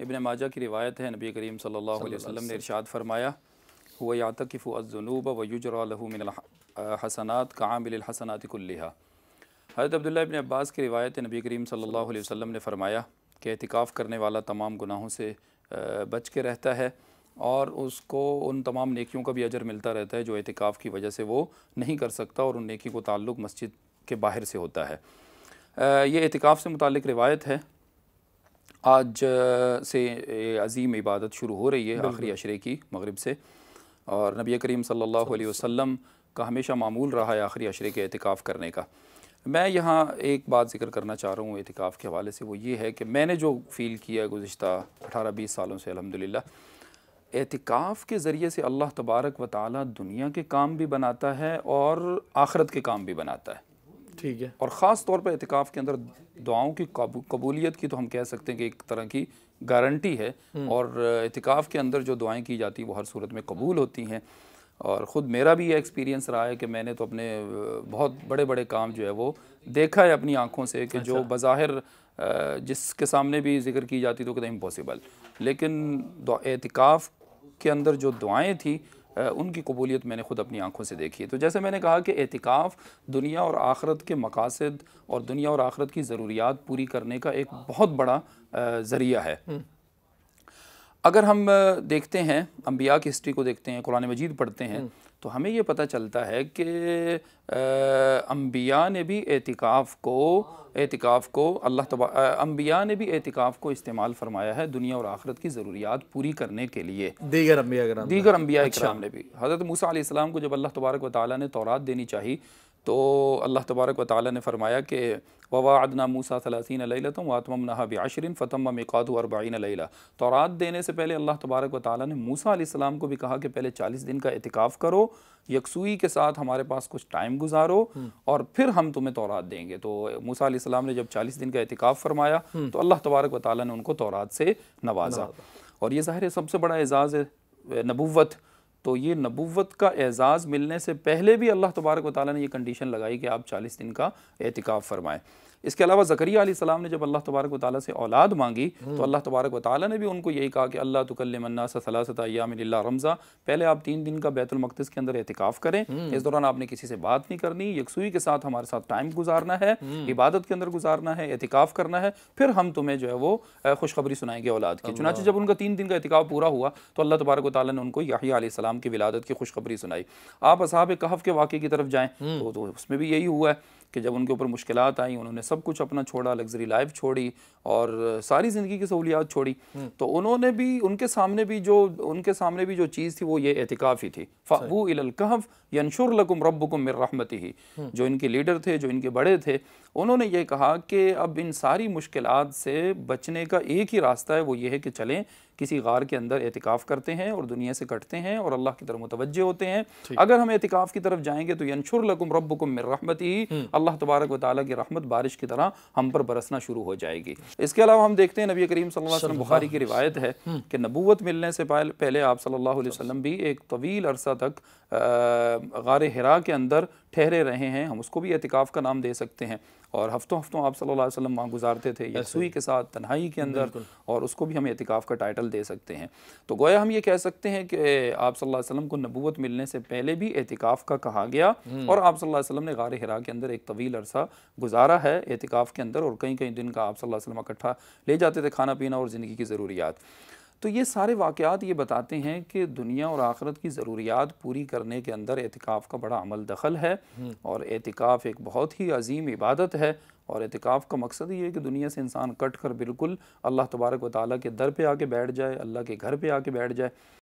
इबन माजा की रिवायत है नबी करीम सल्लल्लाहु अलैहि वसल्लम ने इरशाद फरमाया हुआ यातकफ़ अजनूब वयुजरमिन हसनात कामिल हसनात कुल्लिहा हज़रत अब्दुल्ला इबन अब्बास की रिवायत नबी करीम सल्लल्लाहु अलैहि वसल्लम ने फरमाया कि एहतिकाफ़ करने वाला तमाम गुनाहों से बच के रहता है और उसको उन तमाम नेकियों का भी अजर मिलता रहता है जो एहतिकाफ़ की वजह से वो नहीं कर सकता और उन नेकी को ताल्लुक़ मस्जिद के बाहर से होता है ये एहतिकाफ़ से मुतल रिवायत है आज से अजीम इबादत शुरू हो रही है आखिरी अशरे की मगरब से और नबी करीम सल्लल्लाहु अलैहि वसल्लम का हमेशा मामूल रहा है आखिरी अशरे के एहतिकाफ़ करने का मैं यहाँ एक बात जिक्र करना चाह रहा हूँ एहतिकाफ़ के हवाले से वो ये है कि मैंने जो फ़ील किया गुज्त अठारह बीस सालों से अलहमदिल्ला एहतिकाफ़ के ज़रिए से अल्लाह तबारक व ताली दुनिया के काम भी बनाता है और आखरत के काम भी बनाता है ठीक है और ख़ास तौर पर एहतिकाफ़ के अंदर दुआओं की कबूलियत की तो हम कह सकते हैं कि एक तरह की गारंटी है हम्म। और एहतिकाफ़ के अंदर जो दुआएँ की जाती हैं वो हर सूरत में कबूल होती हैं और ख़ुद मेरा भी ये एक्सपीरियंस रहा है कि मैंने तो अपने बहुत बड़े बड़े काम जो है वो देखा है अपनी आँखों से कि जो अच्छा। बज़ाहिर जिसके सामने भी जिक्र की जाती तो कहते इम्पॉसिबल लेकिन एहतिकाफ़ के अंदर जो दुआएँ थी उनकी कबूलियत मैंने ख़ुद अपनी आंखों से देखी है तो जैसे मैंने कहा कि एहतिकाफ़ दुनिया और आखरत के मकासद और दुनिया और आखरत की ज़रूरियात पूरी करने का एक बहुत बड़ा ज़रिया है हम्म। अगर हम देखते हैं अम्बिया की हिस्ट्री को देखते हैं कुरान मजीद पढ़ते हैं हम्म। तो हमें ये पता चलता है कि अम्बिया ने भी एहतिकाफ को एहतिकाफ को अल्लाह तब अम्बिया ने भी एहतिकाफ को इस्तेमाल फरमाया है दुनिया और आखरत की ज़रूरियात पूरी करने के लिए दीगर अम्बिया दीगर अम्बिया अच्छा। ने भी हज़रत मूसा को जब अल्लाह तबारक व ताली ने तौरात देनी चाहिए तो अल्लाह तबारक व ताली ने फरमाया कि ववादना मूसा सलासिन लैलतम वातम नहा आशरिन फ़तम मिकात अरबाइन लैला तो रात देने से पहले अल्लाह तबारक व ताली ने मूसा आसमाम को भी कहा कि पहले चालीस दिन का एहतिकाफ़ करो यकसुई के साथ हमारे पास कुछ टाइम गुजारो हम्म। और फिर हम तुम्हें तोरात देंगे तो मूसा आसमाम ने जब चालीस दिन का एहतिकाफ़ फरमाया हम्म। तो अल्लाह तबारक व ताली ने उनको तोरात से नवाजा और ये ज़ाहिर सबसे बड़ा एजाज़ नबूवत तो ये नबूवत का एज़ाज़ मिलने से पहले भी अल्लाह तबारक वाली ने यह कंडीशन लगाई कि आप चालीस दिन का एहतिकाफ़ फरमाएँ इसके अलावा जकरिया सलाम ने जब अल्लाह तबारक वाली से औलाद मांगी हम्म। तो अल्लाह तबारक वाली ने भी उनको यही कहा कि अल्लाह तकल्लमन्नासलासतयामिल्ला रमज़ा पहले आप तीन दिन का बैतुलमक़दस के अंदर एहतिकाफ़ करें हम्म। इस दौरान आपने किसी से बात नहीं करनी यकसुई के साथ हमारे साथ टाइम गुजारना है हम्म। इबादत के अंदर गुजारना है एहतिकाफ़ करना है फिर हम तुम्हें जो है वो खुशखबरी सुनाएंगे औलाद की चुनाचे जब उनका तीन दिन का एहतिकाफ़ पूरा हुआ तो अल्लाह तबारक वाली ने उनको सलाम की विलादत की खुशखबरी सुनाई आप असहाब कहफ़ के वाक़े की तरफ जाएँ तो, तो उसमें भी यही हुआ है कि जब उनके ऊपर मुश्किल आई उन्होंने सब कुछ अपना छोड़ा लग्जरी लाइफ छोड़ी और सारी ज़िंदगी की सहूलियात छोड़ी हम्म। तो उन्होंने भी उनके सामने भी जो उनके सामने भी जो चीज़ थी वो ये एहतिकाफ़ ही थी फ़ाबू इलकहफ़ यनशुर लकुम रब्बुकुम मिर ही हम्म। जो इनके लीडर थे जो इनके बड़े थे उन्होंने ये कहा कि अब इन सारी मुश्किल से बचने का एक ही रास्ता है वो ये है कि चलें किसी गार के अंदर एहतिकाफ़ करते हैं और दुनिया से कटते हैं और अल्लाह की तरफ मुतवजह होते हैं अगर हम एहतिकाफ़ की तरफ जाएंगे तो यनशुर लकुम रबकुम रहमत ही हम्म। अल्लाह तबारक वाली की रहमत बारिश की तरह हम पर बरसना शुरू हो जाएगी इसके अलावा हम देखते हैं नबी करीम सल्लम बुखारी की रिवायत है हम्म। कि नबूत मिलने से पहले आप सल्ला वसम भी एक तवील अरसा तक गार हरा के अंदर ठहरे रहे हैं हम उसको भी एहतिकाफ़ का नाम दे सकते हैं और हफ्तों हफ्तों आप सल्लल्लाहु अलैहि वसल्लम वहाँ गुजारते थे यसुई के साथ तन्हाई के अंदर और उसको भी हम एहतिकाफ़ का टाइटल दे सकते हैं तो गोया हम ये कह सकते हैं कि आप सल्लल्लाहु अलैहि वसल्लम को नबूवत मिलने से पहले भी एहतिकाफ़ का कहा गया हम्म। और आप सल्लल्लाहु अलैहि वसल्लम ने गार हरा के अंदर एक तवील अरसा गुजारा है एहतिकाफ़ के अंदर और कई कई दिन का आप सल्लल्लाहु अलैहि वसल्लम इकट्ठा ले जाते थे खाना पीना और ज़िंदगी की ज़रूरियात तो ये सारे वाक़ात ये बताते हैं कि दुनिया और आखरत की ज़रूरियात पूरी करने के अंदर एहतिकाफ़ का बड़ा अमल दखल है हम्म। और एहतिकाफ़ एक बहुत ही अजीम इबादत है और एहतिकाफ़ का मकसद ये है कि दुनिया से इंसान कट कर बिल्कुल अल्लाह तबारक व ताली के दर पे आके बैठ जाए अल्लाह के घर पे आके बैठ जाए